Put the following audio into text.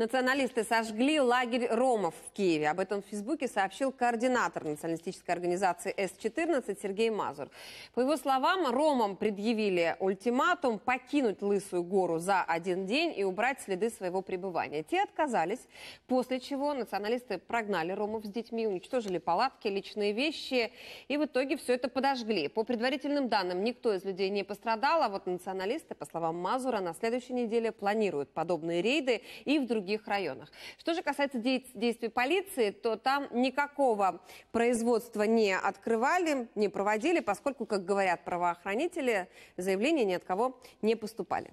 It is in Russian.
Националисты сожгли лагерь ромов в Киеве. Об этом в Фейсбуке сообщил координатор националистической организации С-14 Сергей Мазур. По его словам, ромам предъявили ультиматум покинуть Лысую гору за один день и убрать следы своего пребывания. Те отказались, после чего националисты прогнали ромов с детьми, уничтожили палатки, личные вещи и в итоге все это подожгли. По предварительным данным, никто из людей не пострадал, а вот националисты, по словам Мазура, на следующей неделе планируют подобные рейды и в других других районах. Что же касается действий полиции, то там никакого производства не открывали, не проводили, поскольку, как говорят правоохранители, заявления ни от кого не поступали.